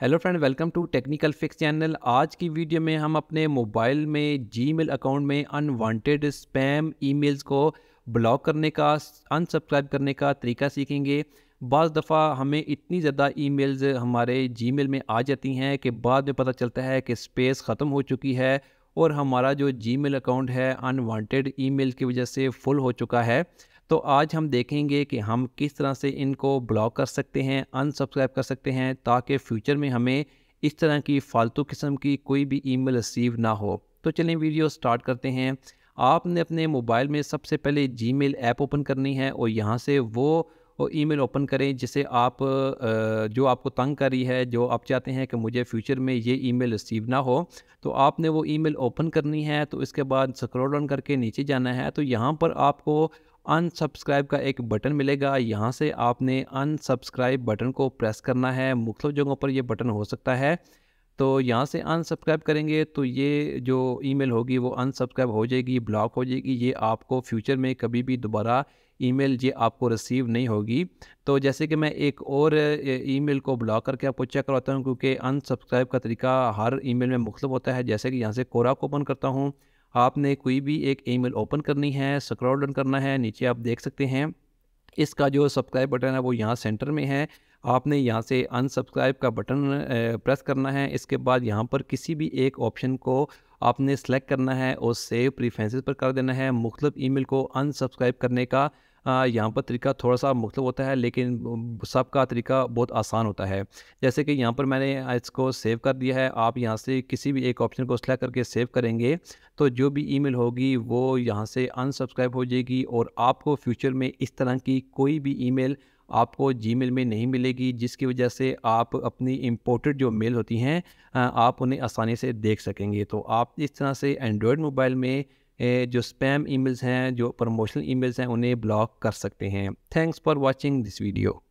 hello friend welcome to technical fix channel आज की video में हम अपने मोबाइल में जीमेल अकाउंट में अनवांटेड स्पैम ईमेल्स को ब्लॉक करने का अनसब्सक्राइब करने का तरीका सीखेंगे बज़ दफ़ा हमें इतनी ज़्यादा ईमेल्स हमारे जीमेल में आ जाती हैं कि बाद में पता चलता है कि स्पेस ख़त्म हो चुकी है और हमारा जो जीमेल अकाउंट है अनवांटेड ईमेल की वजह से फुल हो चुका है तो आज हम देखेंगे कि हम किस तरह से इनको ब्लॉक कर सकते हैं अनसब्सक्राइब कर सकते हैं ताकि फ्यूचर में हमें इस तरह की फ़ालतू किस्म की कोई भी ई रिसीव ना हो तो चलें वीडियो स्टार्ट करते हैं आपने अपने मोबाइल में सबसे पहले मेल ऐप ओपन करनी है और यहाँ से वो और ईमेल ओपन करें जिसे आप जो आपको तंग कर रही है जो आप चाहते हैं कि मुझे फ्यूचर में ये ईमेल रिसीव ना हो तो आपने वो ईमेल ओपन करनी है तो इसके बाद स्क्रॉल डाउन करके नीचे जाना है तो यहाँ पर आपको अनसब्सक्राइब का एक बटन मिलेगा यहाँ से आपने अनसब्सक्राइब बटन को प्रेस करना है मुख्तु जगहों पर यह बटन हो सकता है तो यहाँ से अनसब्सक्राइब करेंगे तो ये जो ईमेल होगी वो अनसब्सक्राइब हो जाएगी ब्लॉक हो जाएगी ये आपको फ्यूचर में कभी भी दोबारा ईमेल ये आपको रिसीव नहीं होगी तो जैसे कि मैं एक और ईमेल को ब्लॉक करके आपको चेक करवाता हूँ क्योंकि अनसब्सक्राइब का तरीका हर ईमेल में मुख्तफ होता है जैसे कि यहाँ से कोरा को ओपन करता हूँ आपने कोई भी एक ईमेल ओपन करनी है स्क्रॉल डाउन करना है नीचे आप देख सकते हैं इसका जो सब्सक्राइब बटन है वो यहाँ सेंटर में है आपने यहाँ से अनसब्सक्राइब का बटन प्रेस करना है इसके बाद यहाँ पर किसी भी एक ऑप्शन को आपने सेलेक्ट करना है और सेव प्रीफेंसेस पर कर देना है ई ईमेल को अनसब्सक्राइब करने का यहाँ पर तरीका थोड़ा सा मुख्तु होता है लेकिन सबका तरीका बहुत आसान होता है जैसे कि यहाँ पर मैंने इसको सेव कर दिया है आप यहाँ से किसी भी एक ऑप्शन को सिलेक्ट करके सेव करेंगे तो जो भी ईमेल होगी वो यहाँ से अनसब्सक्राइब हो जाएगी और आपको फ्यूचर में इस तरह की कोई भी ई आपको जीमेल में नहीं मिलेगी जिसकी वजह से आप अपनी इम्पोर्टेड जो मेल होती हैं आप उन्हें आसानी से देख सकेंगे तो आप इस तरह से एंड्रॉयड मोबाइल में जो स्पैम ईमेल्स हैं जो प्रमोशनल ईमेल्स हैं उन्हें ब्लॉक कर सकते हैं thanks for watching this video